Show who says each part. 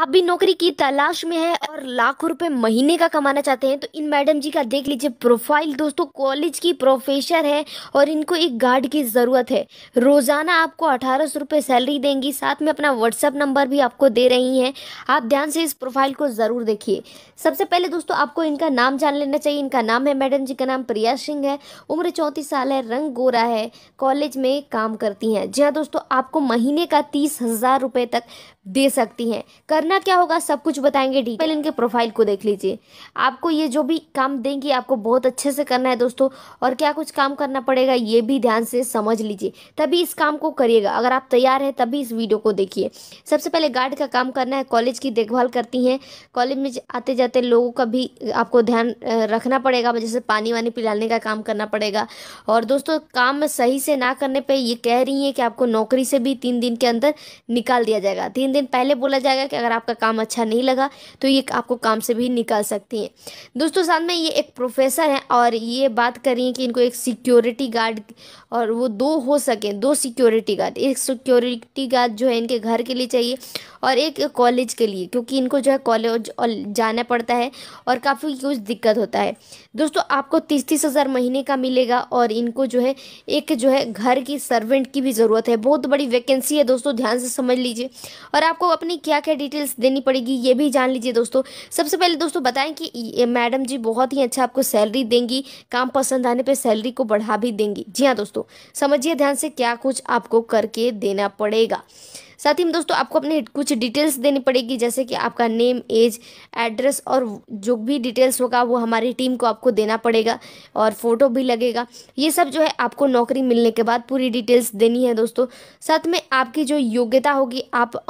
Speaker 1: आप भी नौकरी की तलाश में है और लाखों रुपए महीने का कमाना चाहते हैं तो इन मैडम जी का देख लीजिए प्रोफाइल दोस्तों कॉलेज की प्रोफेसर है और इनको एक गार्ड की ज़रूरत है रोज़ाना आपको अठारह सौ रुपये सैलरी देंगी साथ में अपना व्हाट्सअप नंबर भी आपको दे रही हैं आप ध्यान से इस प्रोफाइल को ज़रूर देखिए सबसे पहले दोस्तों आपको इनका नाम जान लेना चाहिए इनका नाम है मैडम जी का नाम प्रिया सिंह है उम्र चौंतीस साल है रंग गोरा है कॉलेज में काम करती हैं जी हाँ दोस्तों आपको महीने का तीस हज़ार रुपये तक दे सकती हैं करना क्या होगा सब कुछ बताएंगे डिटेल पहले इनके प्रोफाइल को देख लीजिए आपको ये जो भी काम देंगी आपको बहुत अच्छे से करना है दोस्तों और क्या कुछ काम करना पड़ेगा ये भी ध्यान से समझ लीजिए तभी इस काम को करिएगा अगर आप तैयार हैं तभी इस वीडियो को देखिए सबसे पहले गार्ड का काम करना है कॉलेज की देखभाल करती हैं कॉलेज में आते जाते लोगों का भी आपको ध्यान रखना पड़ेगा जैसे पानी वानी पिलाने का काम करना पड़ेगा और दोस्तों काम सही से ना करने पर ये कह रही हैं कि आपको नौकरी से भी तीन दिन के अंदर निकाल दिया जाएगा तीन दिन दिन पहले बोला जाएगा कि अगर आपका काम अच्छा नहीं लगा तो ये आपको काम से भी निकाल सकती हैं दोस्तों साथ में ये एक प्रोफेसर हैं और ये बात कर रही हैं कि इनको एक सिक्योरिटी गार्ड और वो दो हो सकें दो सिक्योरिटी गार्ड एक सिक्योरिटी गार्ड जो है इनके घर के लिए चाहिए और एक कॉलेज के लिए क्योंकि इनको जो है कॉलेज जाना पड़ता है और काफ़ी कुछ दिक्कत होता है दोस्तों आपको तीस तीस हज़ार महीने का मिलेगा और इनको जो है एक जो है घर की सर्वेंट की भी ज़रूरत है बहुत बड़ी वैकेंसी है दोस्तों ध्यान से समझ लीजिए और पर आपको अपनी क्या क्या डिटेल्स देनी पड़ेगी ये भी जान लीजिए दोस्तों सबसे पहले दोस्तों बताएं कि मैडम जी बहुत ही अच्छा आपको सैलरी देंगी काम पसंद आने पर सैलरी को बढ़ा भी देंगी जी हाँ दोस्तों समझिए ध्यान से क्या कुछ आपको करके देना पड़ेगा साथ ही में दोस्तों आपको अपनी कुछ डिटेल्स देनी पड़ेगी जैसे कि आपका नेम एज एड्रेस और जो भी डिटेल्स होगा वो हमारी टीम को आपको देना पड़ेगा और फ़ोटो भी लगेगा ये सब जो है आपको नौकरी मिलने के बाद पूरी डिटेल्स देनी है दोस्तों साथ में आपकी जो योग्यता होगी आप